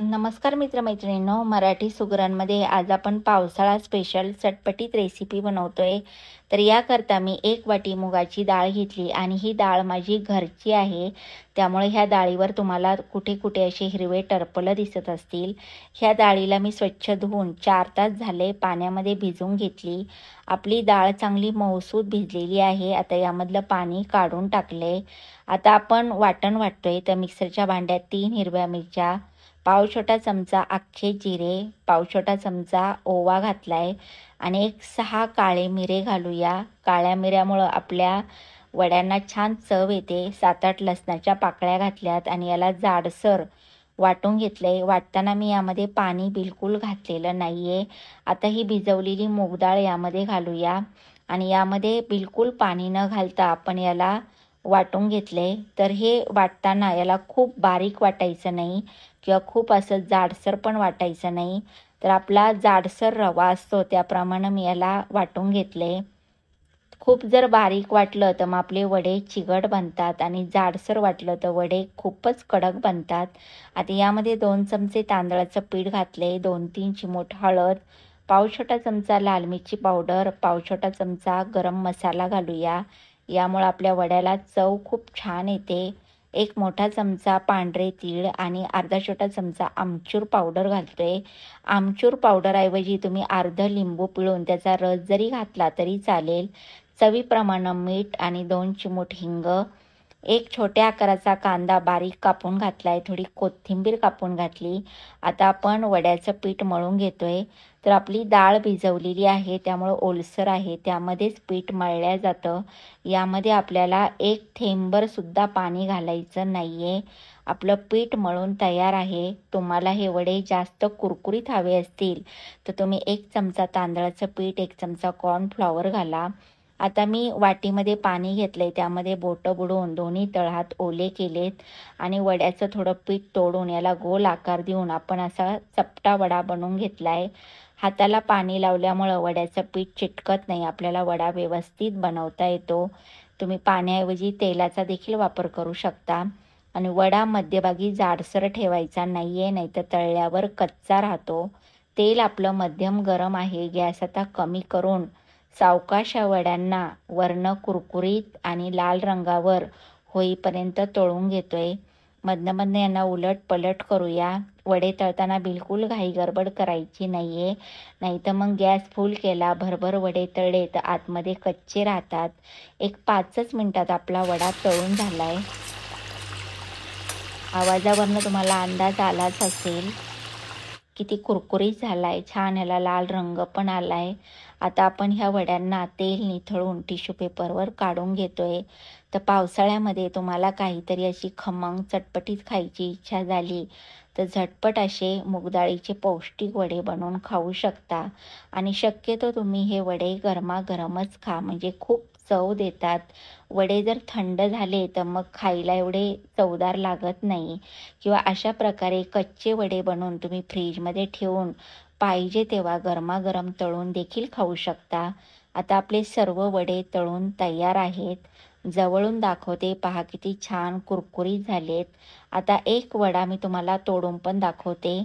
नमस्कार मित्रमैत्रिणींनो मराठी सुगरांमध्ये आज आपण पावसाळा स्पेशल चटपटीत रेसिपी आहे तर याकरता मी एक वाटी मुगाची डाळ घेतली आणि ही डाळ माझी घरची आहे त्यामुळे ह्या डाळीवर तुम्हाला कुठे कुठे असे हिरवे टरपलं दिसत असतील ह्या डाळीला मी स्वच्छ धुवून चार तास झाले पाण्यामध्ये भिजवून घेतली आपली डाळ चांगली मऊसूद भिजलेली आहे आता यामधलं पाणी काढून टाकले आता आपण वाटण वाटतोय तर मिक्सरच्या भांड्यात तीन हिरव्या मिरच्या पाव छोटा चमचा अख्खे जिरे पाव छोटा चमचा ओवा घातलाय आणि एक सहा काळे मिरे घालूया काळ्या मिऱ्यामुळं आपल्या वड्यांना छान चव येते सात आठ लसणाच्या पाकळ्या घातल्यात आणि याला जाडसर वाटून घेतलं वाटताना मी यामध्ये पाणी बिलकुल घातलेलं नाही आहे आता ही भिजवलेली मूगडाळ यामध्ये घालूया आणि यामध्ये बिलकुल पाणी न घालता आपण याला वाटून घेतले तर हे वाटताना याला खूप बारीक वाटायचं नाही किंवा खूप असं जाडसर पण वाटायचं नाही तर आपला जाडसर रवा असतो त्याप्रमाणे मी याला वाटून घेतले खूप जर बारीक वाटलं तर मग आपले वडे चिगट बनतात आणि जाडसर वाटलं तर वडे खूपच कडक बनतात आता यामध्ये दोन चमचे तांदळाचं पीठ घातले दोन तीन चिमूट हळद पाव छोटा चमचा लाल मिरची पावडर पाव छोटा चमचा गरम मसाला घालूया यामुळे आपल्या वड्याला चव खूप छान येते एक मोठा चमचा पांढरे तीळ आणि अर्धा छोटा चमचा आमचूर पावडर घालतोय आमचूर पावडरऐवजी तुम्ही अर्धं लिंबू पिळून त्याचा रस जरी घातला तरी चालेल चवीप्रमाणे मीठ आणि दोन चिमूट हिंग एक छोट्या आकाराचा कांदा बारीक कापून घातला आहे थोडी कोथिंबीर कापून घातली आता आपण वड्याचं पीठ मळून घेतोय तर आपली डाळ भिजवलेली आहे त्यामुळं ओलसर आहे त्यामध्येच पीठ मळल्या जातं यामध्ये आपल्याला एक थेंबरसुद्धा पाणी घालायचं नाही आहे आपलं पीठ मळून तयार आहे तुम्हाला हे वडे जास्त कुरकुरीत हवे असतील तर तुम्ही एक चमचा तांदळाचं पीठ एक चमचा कॉर्नफ्लॉवर घाला आता मी वाटीमध्ये पाणी घेतलं आहे त्यामध्ये बोटं बुडवून दोन्ही तळहात ओले केलेत आणि वड्याचं थोडं पीठ तोडून याला गोल आकार देऊन आपण असा चपटा वडा बनवून घेतला आहे हाताला पाणी लावल्यामुळं वड्याचं पीठ चिटकत नाही आपल्याला वडा व्यवस्थित बनवता येतो तुम्ही पाण्याऐवजी तेलाचा देखील वापर करू शकता आणि वडा मध्यभागी जाडसर ठेवायचा नाही आहे नाहीतर तळल्यावर कच्चा राहतो तेल आपलं मध्यम गरम आहे गॅस आता कमी करून सावकाश वड्यांना वर्ण कुरकुरीत आणि लाल रंगावर होईपर्यंत तळून घेतोय मधनं मधनं यांना उलट पलट करूया वडे तळताना बिलकुल घाई गडबड करायची नाही आहे नाहीतर मग गॅस फुल केला भरभर वडे तळले तर आतमध्ये कच्चे राहतात एक पाचच मिनटात आपला वडा तळून झालाय आवाजावरनं तुम्हाला अंदाज आलाच असेल किती कुरकुरीत झाला आहे छान ह्याला लाल रंग पण आला आहे आता आपण ह्या वड्यांना तेल निथळून टिश्यू पेपरवर काढून घेतो आहे तर पावसाळ्यामध्ये तुम्हाला काहीतरी अशी खमंग चटपटीत खायची इच्छा झाली तर झटपट असे मुगदाळीचे पौष्टिक वडे बनवून खाऊ शकता आणि शक्यतो तुम्ही हे वडे गरमागरमच खा म्हणजे खूप चव देतात वडे जर थंड झाले तर मग खायला एवढे चवदार लागत नाही किंवा अशा प्रकारे कच्चे वडे बनवून तुम्ही फ्रीजमध्ये ठेवून पाहिजे तेव्हा गरमागरम तळून देखील खाऊ शकता आता आपले सर्व वडे तळून तयार आहेत जवळून दाखवते पहा किती छान कुरकुरीत झालेत आता एक वडा मी तुम्हाला तोडून पण दाखवते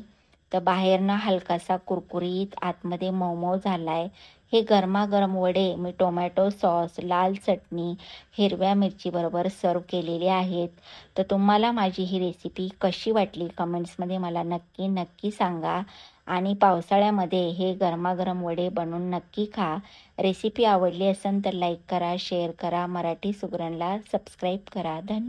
तर बाहेरनं हलकासा कुरकुरीत आतमध्ये मऊ झाला आहे हे गरमागरम वडे मी टोमॅटो सॉस लाल चटणी हिरव्या मिरचीबरोबर सर्व केलेले आहेत तर तुम्हाला माझी ही रेसिपी कशी वाटली कमेंट्समध्ये मला नक्की नक्की सांगा आणि पावसाळ्यामध्ये हे गरमागरम वडे बनवून नक्की खा रेसिपी आवडली असेल तर लाईक करा शेअर करा मराठी सुगरणला सबस्क्राईब करा धन्यवाद